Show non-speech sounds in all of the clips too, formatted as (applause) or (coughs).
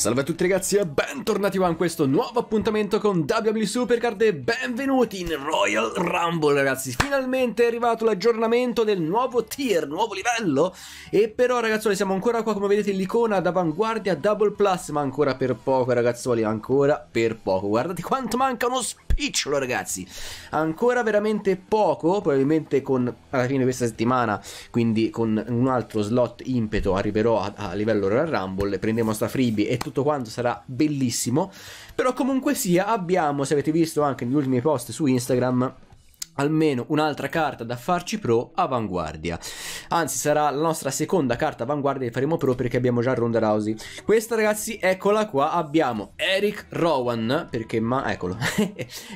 Salve a tutti ragazzi e bentornati qua in questo nuovo appuntamento con WWE Supercard e benvenuti in Royal Rumble ragazzi Finalmente è arrivato l'aggiornamento del nuovo tier, nuovo livello E però ragazzuoli siamo ancora qua come vedete l'icona d'avanguardia Double Plus Ma ancora per poco ragazzuoli, ancora per poco Guardate quanto manca uno spazio picciolo, ragazzi ancora veramente poco probabilmente con alla fine di questa settimana quindi con un altro slot impeto arriverò a, a livello Royal Rumble prendiamo sta freebie e tutto quanto sarà bellissimo però comunque sia abbiamo se avete visto anche negli ultimi post su Instagram almeno un'altra carta da farci pro avanguardia anzi sarà la nostra seconda carta avanguardia che faremo pro perché abbiamo già Ronda Rousey questa ragazzi eccola qua abbiamo Eric Rowan perché ma eccolo (laughs)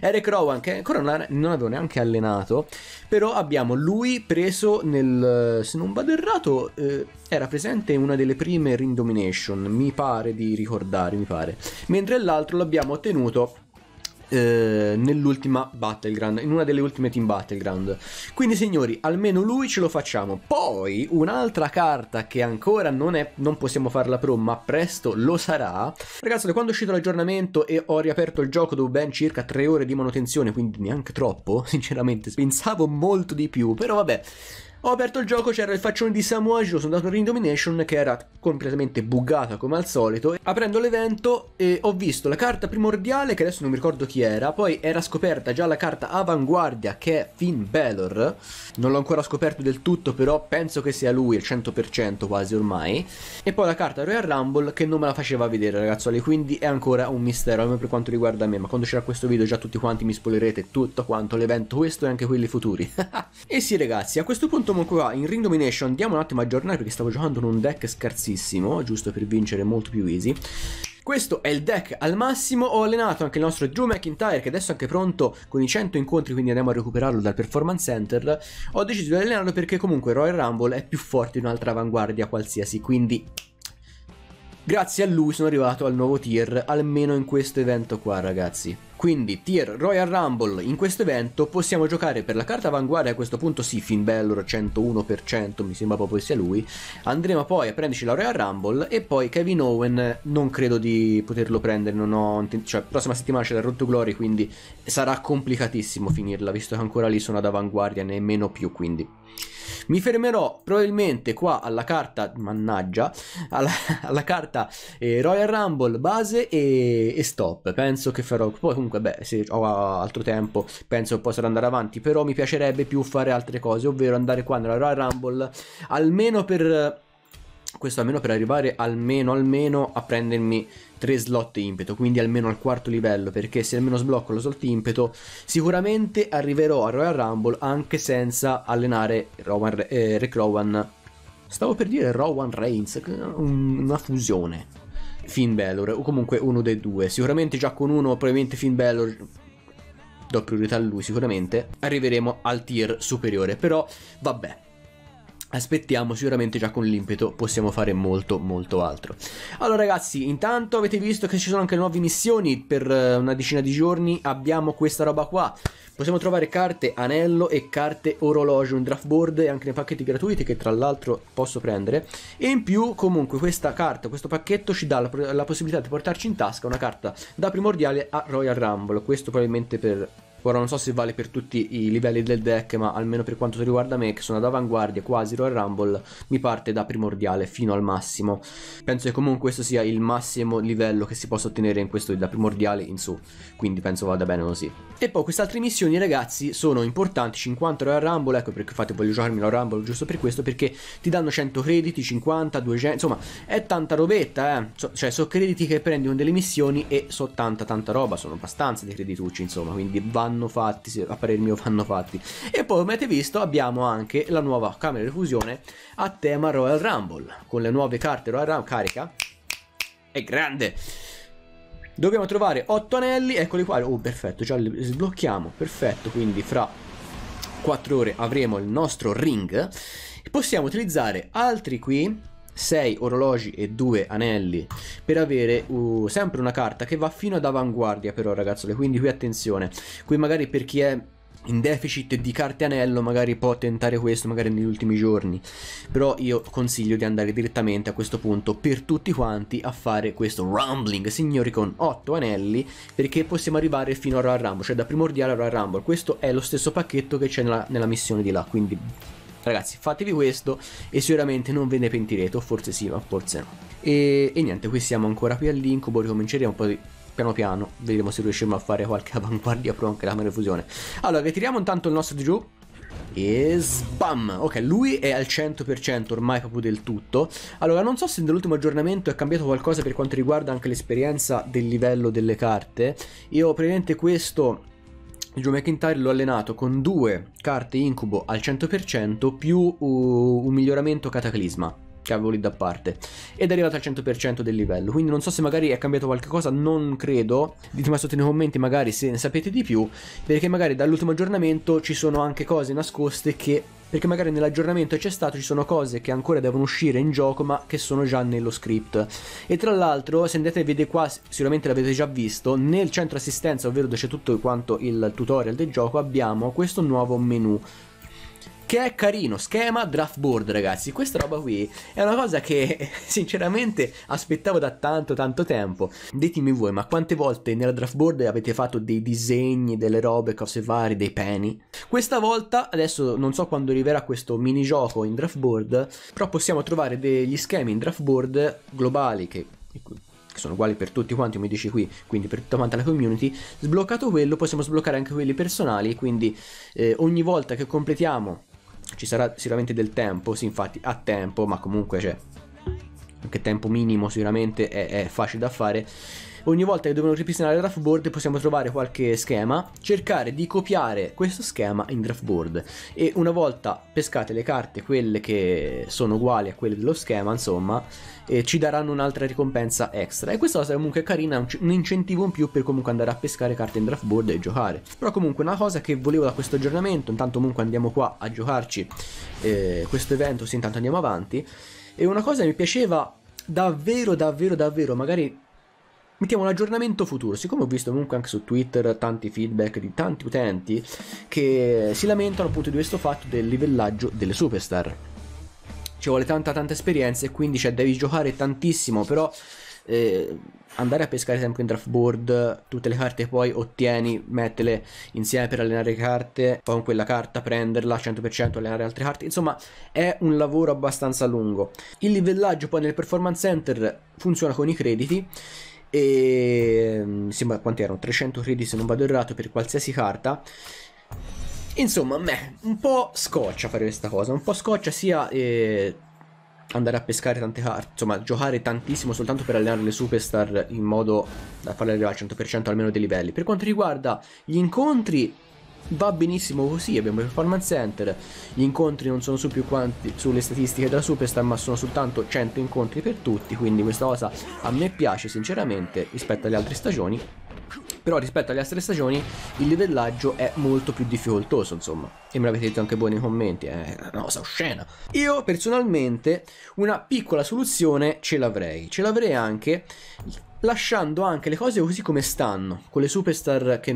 Eric Rowan che ancora non, ha, non avevo neanche allenato però abbiamo lui preso nel se non vado errato eh, era presente in una delle prime Ring Domination mi pare di ricordare mi pare mentre l'altro l'abbiamo ottenuto eh, nell'ultima Battleground, in una delle ultime team Battleground. Quindi signori, almeno lui ce lo facciamo. Poi un'altra carta che ancora non è, non possiamo farla pro, ma presto lo sarà. Ragazzi, da quando è uscito l'aggiornamento e ho riaperto il gioco dopo ben circa 3 ore di manutenzione, quindi neanche troppo, (laughs) sinceramente, pensavo molto di più, però vabbè. Ho aperto il gioco, c'era il faccione di Samoa Joe, sono andato in Domination che era completamente buggata come al solito. Aprendo l'evento eh, ho visto la carta primordiale, che adesso non mi ricordo chi era, poi era scoperta già la carta avanguardia che è Finn Balor. Non l'ho ancora scoperto del tutto, però penso che sia lui al 100% quasi ormai. E poi la carta Royal Rumble che non me la faceva vedere ragazzoli, quindi è ancora un mistero almeno per quanto riguarda me, ma quando c'era questo video già tutti quanti mi spoilerete tutto quanto l'evento questo e anche quelli futuri. (laughs) e sì ragazzi, a questo punto comunque Monkura in Ring Domination andiamo un attimo a aggiornare perché stavo giocando in un deck scarsissimo, giusto per vincere molto più easy. Questo è il deck al massimo, ho allenato anche il nostro Drew McIntyre che adesso è anche pronto con i 100 incontri quindi andiamo a recuperarlo dal Performance Center. Ho deciso di allenarlo perché comunque Royal Rumble è più forte di un'altra avanguardia qualsiasi quindi Grazie a lui sono arrivato al nuovo tier, almeno in questo evento qua ragazzi. Quindi tier Royal Rumble, in questo evento possiamo giocare per la carta avanguardia, a questo punto sì, Finn Balor 101%, mi sembra proprio sia lui. Andremo poi a prenderci la Royal Rumble e poi Kevin Owen non credo di poterlo prendere, non ho... cioè prossima settimana c'è la Road to Glory, quindi sarà complicatissimo finirla, visto che ancora lì sono ad avanguardia, nemmeno più quindi. Mi fermerò probabilmente qua alla carta, mannaggia, alla, (laughs) alla carta eh, Royal Rumble base e, e, stop. Penso che farò, poi comunque beh se ho altro tempo penso che possa andare avanti, però mi piacerebbe più fare altre cose, ovvero andare qua nella Royal Rumble almeno per questo almeno per arrivare almeno, almeno a prendermi 3 slot impeto, quindi almeno al quarto livello, perché se almeno sblocco lo slot impeto, sicuramente arriverò a Royal Rumble anche senza allenare Rowan, eh, Rick Rowan. Stavo per dire Rowan Reigns, una fusione. Finn Balor, o comunque uno dei due. Sicuramente già con uno, probabilmente Finn Balor do priorità a lui sicuramente, arriveremo al tier superiore, però vabbè, aspettiamo sicuramente già con l'impeto possiamo fare molto molto altro allora ragazzi intanto avete visto che ci sono anche nuove missioni per eh, una decina di giorni abbiamo questa roba qua possiamo trovare carte anello e carte orologio un draft board e anche nei pacchetti gratuiti che tra l'altro posso prendere e in più comunque questa carta questo pacchetto ci dà la, la possibilità di portarci in tasca una carta da primordiale a Royal Rumble questo probabilmente per Ora non so se vale per tutti i livelli del deck, ma almeno per quanto riguarda me, che sono ad avanguardia, quasi Royal Rumble, mi parte da primordiale fino al massimo. Penso che comunque questo sia il massimo livello che si possa ottenere in questo da primordiale in su, quindi penso vada bene così. E poi queste altre missioni ragazzi sono importanti, 50 Royal Rumble, ecco perché infatti voglio giocarmi la Rumble giusto per questo, perché ti danno 100 crediti, 50, 200, insomma è tanta robetta, eh. So, cioè sono crediti che prendi con delle missioni e so tanta tanta roba, sono abbastanza di creditucci insomma, quindi vanno vanno fatti, se, a parere mio vanno fatti. E poi come avete visto abbiamo anche la nuova camera di fusione a tema Royal Rumble, con le nuove carte Royal Rumble, carica, è grande! Dobbiamo trovare 8 anelli, eccoli qua, oh perfetto, già li sblocchiamo, perfetto, quindi fra 4 ore avremo il nostro ring possiamo utilizzare altri qui 6 orologi e 2 anelli per avere uh, sempre una carta che va fino ad avanguardia però ragazzole quindi qui attenzione qui magari per chi è in deficit di carte anello magari può tentare questo magari negli ultimi giorni però io consiglio di andare direttamente a questo punto per tutti quanti a fare questo rumbling signori con 8 anelli perché possiamo arrivare fino a Royal Rumble cioè da primordiale a Royal Rumble questo è lo stesso pacchetto che c'è nella, nella missione di là quindi Ragazzi, fatevi questo e sicuramente non ve ne pentirete, o forse sì, ma forse no. E, e niente, qui siamo ancora qui all'incubo, ricominceremo poi piano piano, vedremo se riusciamo a fare qualche (laughs) avanguardia pro anche la fusione. Allora, ritiriamo intanto il nostro di giù. E spam Ok, lui è al 100% ormai proprio del tutto. Allora, non so se nell'ultimo aggiornamento è cambiato qualcosa per quanto riguarda anche l'esperienza del livello delle carte. Io praticamente questo Joe McIntyre l'ho allenato con due carte incubo al 100% più uh, un miglioramento cataclisma che avevo lì da parte ed è arrivato al 100% del livello quindi non so se magari è cambiato qualcosa non credo ditemi sotto nei commenti magari se ne sapete di più perché magari dall'ultimo aggiornamento ci sono anche cose nascoste che perché magari nell'aggiornamento c'è stato ci sono cose che ancora devono uscire in gioco ma che sono già nello script e tra l'altro se andate a vedere qua sicuramente l'avete già visto nel centro assistenza ovvero dove c'è tutto quanto il tutorial del gioco abbiamo questo nuovo menu che è carino, schema draft board ragazzi, questa roba qui è una cosa che (laughs) sinceramente aspettavo da tanto tanto tempo, ditemi voi ma quante volte nella draft board avete fatto dei disegni, delle robe, cose varie, dei penny? Questa volta, adesso non so quando arriverà questo minigioco in draft board, però possiamo trovare degli schemi in draft board globali che che sono uguali per tutti quanti, mi dici qui, quindi per tutta quanta la community, sbloccato quello possiamo sbloccare anche quelli personali, quindi eh, ogni volta che completiamo ci sarà sicuramente del tempo, sì infatti a tempo, ma comunque c'è cioè, anche tempo minimo sicuramente è, è facile da fare ogni volta che dobbiamo ripristinare il draft board possiamo trovare qualche schema, cercare di copiare questo schema in draft board e una volta pescate le carte, quelle che sono uguali a quelle dello schema, insomma, eh, ci daranno un'altra ricompensa extra. E questa cosa è comunque carina, un incentivo in più per comunque andare a pescare carte in draft board e giocare. Però comunque una cosa che volevo da questo aggiornamento, intanto comunque andiamo qua a giocarci eh, questo evento, sì intanto andiamo avanti. E una cosa che mi piaceva davvero davvero davvero magari mettiamo un aggiornamento futuro. Siccome ho visto comunque anche su Twitter tanti feedback di tanti utenti che si lamentano appunto di questo fatto del livellaggio delle superstar. Ci vuole tanta tanta esperienza e quindi cioè, devi giocare tantissimo, però eh, andare a pescare sempre in draft board tutte le carte poi ottieni mettele insieme per allenare le carte poi con quella carta prenderla 100% allenare altre carte insomma è un lavoro abbastanza lungo il livellaggio poi nel performance center funziona con i crediti e ehm, mi sembra quanti erano 300 crediti se non vado errato per qualsiasi carta insomma me un po' scoccia fare questa cosa un po' scoccia sia eh, andare a pescare tante carte insomma giocare tantissimo soltanto per allenare le superstar in modo da farle arrivare al 100% almeno dei livelli per quanto riguarda gli incontri va benissimo così, abbiamo il performance center, gli incontri non sono su più quanti sulle statistiche della Superstar ma sono soltanto 100 incontri per tutti, quindi questa cosa a me piace sinceramente rispetto alle altre stagioni, però rispetto alle altre stagioni il livellaggio è molto più difficoltoso insomma e me l'avete detto anche voi nei commenti eh, è una cosa oscena io personalmente una piccola soluzione ce l'avrei ce l'avrei anche lasciando anche le cose così come stanno con le superstar che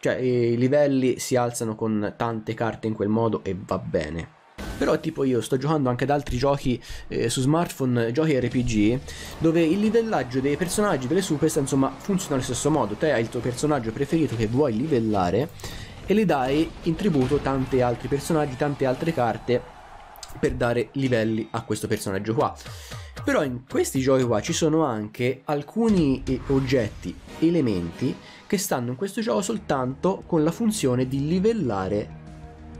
cioè i livelli si alzano con tante carte in quel modo e va bene. Però tipo io sto giocando anche ad altri giochi eh, su smartphone, eh, giochi RPG, dove il livellaggio dei personaggi delle super insomma funziona allo stesso modo, te hai il tuo personaggio preferito che vuoi livellare e le dai in tributo tanti altri personaggi, tante altre carte per dare livelli a questo personaggio qua. Però in questi giochi qua ci sono anche alcuni eh, oggetti, elementi che stanno in questo gioco soltanto con la funzione di livellare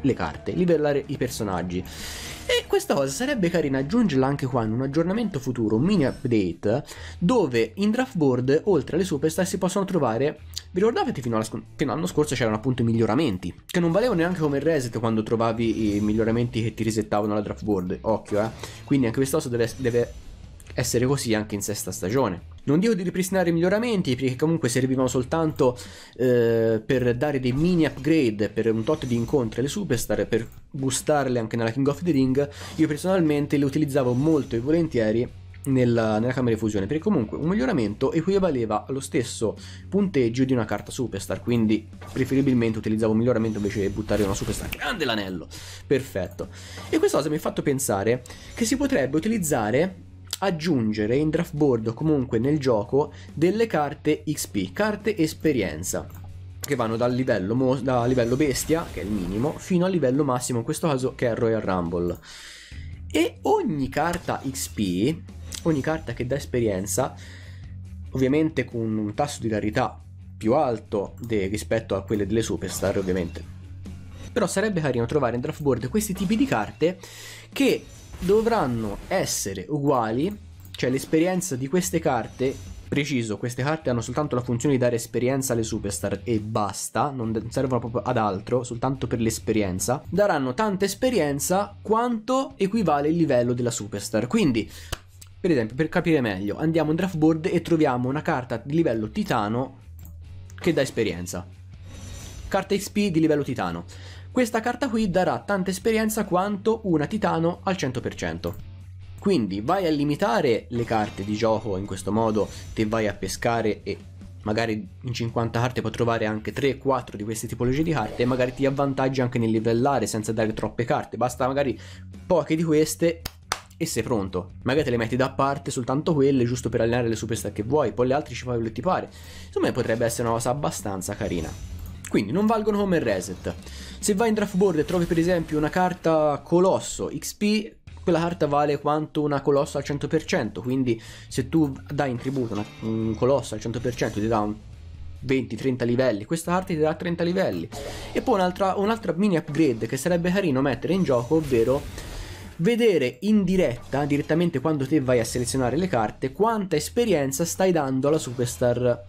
le carte, livellare i personaggi. E questa cosa sarebbe carina aggiungerla anche qua in un aggiornamento futuro, un mini update, dove in draft board, oltre alle superstar, si possono trovare. Vi ricordavate fino, sc- fino all'anno scorso c'erano appunto i miglioramenti, che non valevano neanche come reset quando trovavi i miglioramenti che ti risettavano la draft board, occhio eh. Quindi anche questa cosa deve, deve essere così anche in sesta stagione. Non dico di ripristinare i miglioramenti perché comunque servivano soltanto eh, per dare dei mini upgrade per un tot di incontri alle superstar, per boostarle anche nella King of the Ring. Io personalmente le utilizzavo molto e volentieri nella, nella, camera di fusione perché comunque un miglioramento equivaleva allo stesso punteggio di una carta superstar quindi preferibilmente utilizzavo un miglioramento invece di buttare una superstar grande l'anello perfetto e questa cosa mi ha fatto pensare che si potrebbe utilizzare aggiungere in draft board o comunque nel gioco delle carte XP, carte esperienza che vanno dal livello, mo- da livello bestia, che è il minimo, fino al livello massimo, in questo caso che è Royal Rumble. E ogni carta XP, ogni carta che dà esperienza, ovviamente con un tasso di rarità più alto de- rispetto a quelle delle superstar, ovviamente. Però sarebbe carino trovare in draft board questi tipi di carte che dovranno essere uguali, cioè l'esperienza di queste carte, preciso, queste carte hanno soltanto la funzione di dare esperienza alle superstar e basta, non servono proprio ad altro, soltanto per l'esperienza, daranno tanta esperienza quanto equivale il livello della superstar. Quindi, per esempio, per capire meglio, andiamo in draft board e troviamo una carta di livello titano che dà esperienza. Carta XP di livello titano. Questa carta qui darà tanta esperienza quanto una titano al 100%. Quindi vai a limitare le carte di gioco in questo modo, te vai a pescare e magari in 50 carte puoi trovare anche 3-4 di queste tipologie di carte e magari ti avvantaggi anche nel livellare senza dare troppe carte, basta magari poche di queste e sei pronto. Magari te le metti da parte soltanto quelle giusto per allenare le superstar che vuoi, poi le altre ci fai quello che ti pare. Secondo me potrebbe essere una cosa abbastanza carina. Quindi non valgono come reset. Se vai in draft board e trovi per esempio una carta Colosso XP, quella carta vale quanto una Colosso al 100%, quindi se tu dai in tributo una, un Colosso al 100% ti dà un 20-30 livelli, questa carta ti dà 30 livelli. E poi un'altra, un'altra mini upgrade che sarebbe carino mettere in gioco, ovvero vedere in diretta, direttamente quando te vai a selezionare le carte, quanta esperienza stai dando alla superstar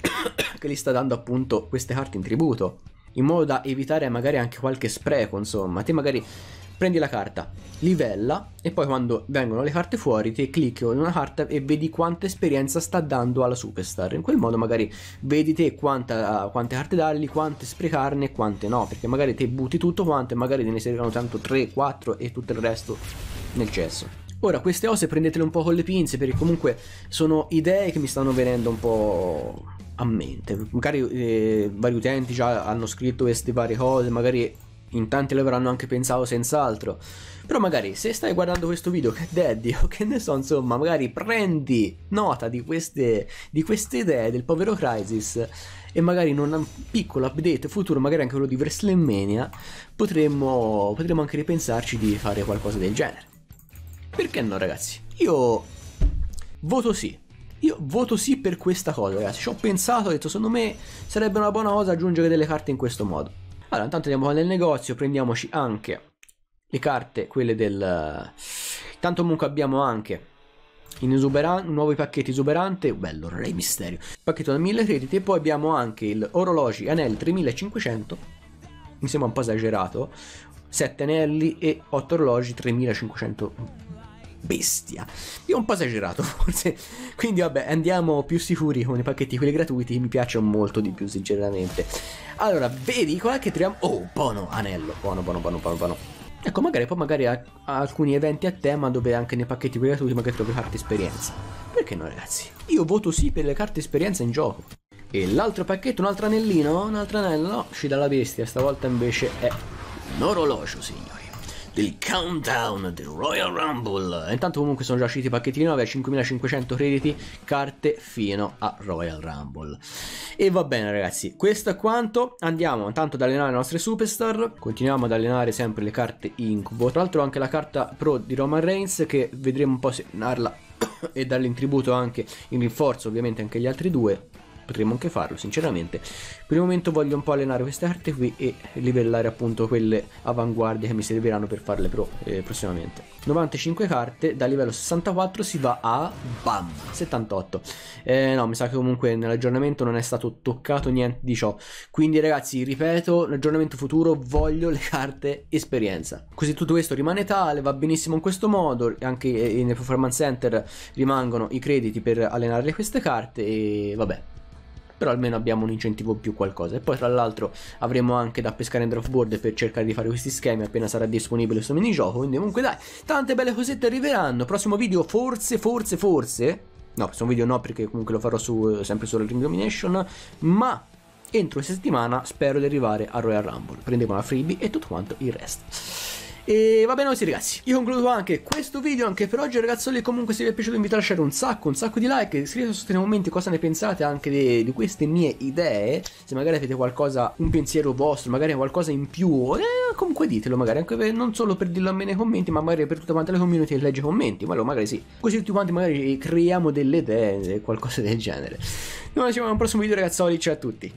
(coughs) che gli sta dando appunto queste carte in tributo, in modo da evitare magari anche qualche spreco, insomma, te magari prendi la carta, livella e poi quando vengono le carte fuori te clicchi in una carta e vedi quanta esperienza sta dando alla superstar. In quel modo magari vedi te quanta, quante carte dargli, quante sprecarne e quante no, perché magari te butti tutto quanto e magari te ne servono tanto 3, 4 e tutto il resto nel cesso. Ora, queste cose prendetele un po' con le pinze perché comunque sono idee che mi stanno venendo un po' a mente. Magari eh, vari utenti già hanno scritto queste varie cose, magari in tanti le avranno anche pensato senz'altro. Però magari se stai guardando questo video, che daddy o (laughs) che ne so, insomma, magari prendi nota di queste, di queste idee del povero Crisis e magari in un piccolo update futuro, magari anche quello di WrestleMania, potremmo, potremmo anche ripensarci di fare qualcosa del genere. Perché no ragazzi? Io voto sì io voto sì per questa cosa, ragazzi. Ci ho pensato, ho detto, secondo me sarebbe una buona cosa aggiungere delle carte in questo modo. Allora, intanto andiamo nel negozio, prendiamoci anche le carte, quelle del... Tanto comunque abbiamo anche in esuberan- nuovi pacchetti esuberante, oh, bello, Re Misterio, pacchetto da 1000 crediti e poi abbiamo anche il orologi anelli 3500, mi sembra un po' esagerato, 7 anelli e 8 orologi 3500 bestia. Io un po' esagerato (laughs) forse. Quindi vabbè, andiamo più sicuri con i pacchetti quelli gratuiti, mi piacciono molto di più sinceramente. Allora, vedi qua che troviamo... Oh, buono, anello, buono, buono, buono, buono, buono. Ecco, magari poi magari a, a alcuni eventi a tema dove anche nei pacchetti quelli gratuiti magari trovi carte esperienza. Perché no ragazzi? Io voto sì per le carte esperienza in gioco. E l'altro pacchetto, un altro anellino? Un altro anello? No, ci dà la bestia, stavolta invece è un orologio, signore del countdown del Royal Rumble. E intanto comunque sono già usciti i pacchetti di 9 a 5500 crediti carte fino a Royal Rumble. E va bene ragazzi, questo è quanto. Andiamo intanto ad allenare le nostre superstar, continuiamo ad allenare sempre le carte incubo. Tra l'altro anche la carta pro di Roman Reigns che vedremo un po' se allenarla (coughs) e darle in tributo anche in rinforzo ovviamente anche gli altri due potremmo anche farlo sinceramente per il momento voglio un po' allenare queste carte qui e livellare appunto quelle avanguardie che mi serviranno per farle pro, eh, prossimamente 95 carte da livello 64 si va a bam 78 eh, no mi sa che comunque nell'aggiornamento non è stato toccato niente di ciò quindi ragazzi ripeto l'aggiornamento futuro voglio le carte esperienza così tutto questo rimane tale va benissimo in questo modo anche eh, nel performance center rimangono i crediti per allenare queste carte e vabbè però almeno abbiamo un incentivo più qualcosa. E poi tra l'altro avremo anche da pescare in draftboard per cercare di fare questi schemi appena sarà disponibile questo minigioco, quindi comunque dai, tante belle cosette arriveranno, prossimo video forse, forse, forse... No, questo video no perché comunque lo farò su, eh, sempre sulla Ring Domination, ma entro questa settimana spero di arrivare a Royal Rumble. Prendiamo la freebie e tutto quanto il resto. E va bene così ragazzi, io concludo anche questo video, anche per oggi ragazzoli, comunque se vi è piaciuto vi invito a lasciare un sacco, un sacco di like, scrivete sotto nei commenti cosa ne pensate anche di, di queste mie idee, se magari avete qualcosa, un pensiero vostro, magari qualcosa in più, eh, comunque ditelo magari, anche per, non solo per dirlo a me nei commenti, ma magari per tutte quante le community che legge i commenti, ma magari sì, così tutti quanti magari creiamo delle idee, qualcosa del genere. Noi ci vediamo al prossimo video ragazzoli, ciao a tutti.